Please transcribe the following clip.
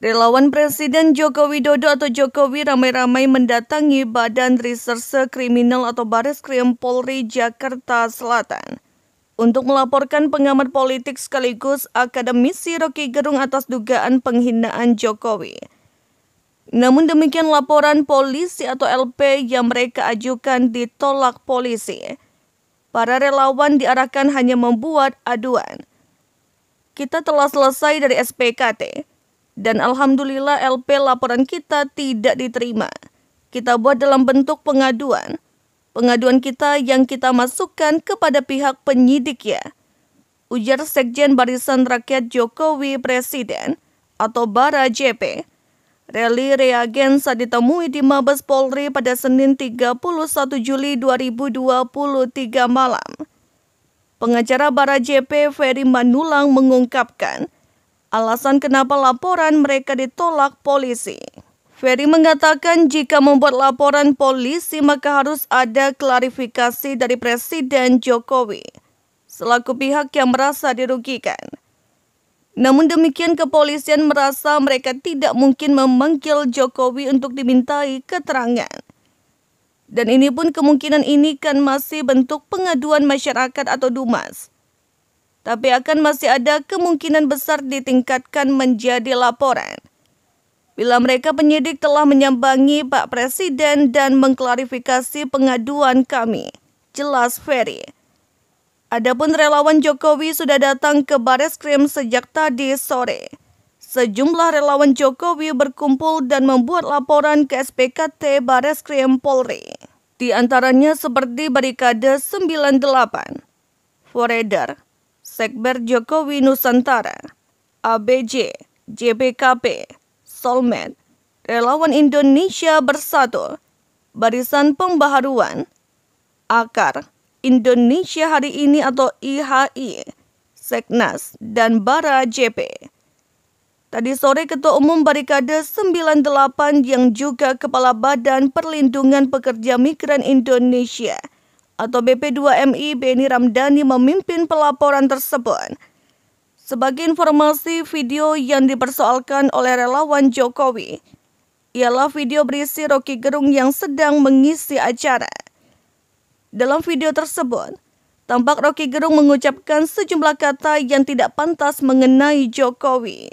Relawan Presiden Joko Widodo atau Jokowi ramai-ramai mendatangi Badan Reserse Kriminal atau Baris Krim Polri Jakarta Selatan untuk melaporkan pengamat politik sekaligus akademisi Rocky Gerung atas dugaan penghinaan Jokowi. Namun demikian laporan polisi atau LP yang mereka ajukan ditolak polisi. Para relawan diarahkan hanya membuat aduan. Kita telah selesai dari SPKT dan alhamdulillah LP laporan kita tidak diterima. Kita buat dalam bentuk pengaduan. Pengaduan kita yang kita masukkan kepada pihak penyidik ya. Ujar Sekjen Barisan Rakyat Jokowi Presiden atau Bara JP. Rally reagen saat ditemui di Mabes Polri pada Senin 31 Juli 2023 malam. Pengacara Bara JP Ferry Manulang mengungkapkan, alasan kenapa laporan mereka ditolak polisi. Ferry mengatakan jika membuat laporan polisi maka harus ada klarifikasi dari Presiden Jokowi selaku pihak yang merasa dirugikan. Namun demikian kepolisian merasa mereka tidak mungkin memanggil Jokowi untuk dimintai keterangan. Dan ini pun kemungkinan ini kan masih bentuk pengaduan masyarakat atau dumas tapi akan masih ada kemungkinan besar ditingkatkan menjadi laporan. Bila mereka penyidik telah menyambangi Pak Presiden dan mengklarifikasi pengaduan kami, jelas Ferry. Adapun relawan Jokowi sudah datang ke Baris Krim sejak tadi sore. Sejumlah relawan Jokowi berkumpul dan membuat laporan ke SPKT Baris Krim Polri. Di antaranya seperti Barikade 98, Foreder, Sekber Jokowi Nusantara, ABJ, JPKP, Solmed, Relawan Indonesia Bersatu, Barisan Pembaharuan, Akar, Indonesia Hari Ini atau IHI, Seknas, dan Bara JP. Tadi sore Ketua Umum Barikade 98 yang juga Kepala Badan Perlindungan Pekerja Migran Indonesia, atau BP2MI Beni Ramdhani memimpin pelaporan tersebut. Sebagai informasi video yang dipersoalkan oleh relawan Jokowi, ialah video berisi Rocky Gerung yang sedang mengisi acara. Dalam video tersebut, tampak Rocky Gerung mengucapkan sejumlah kata yang tidak pantas mengenai Jokowi.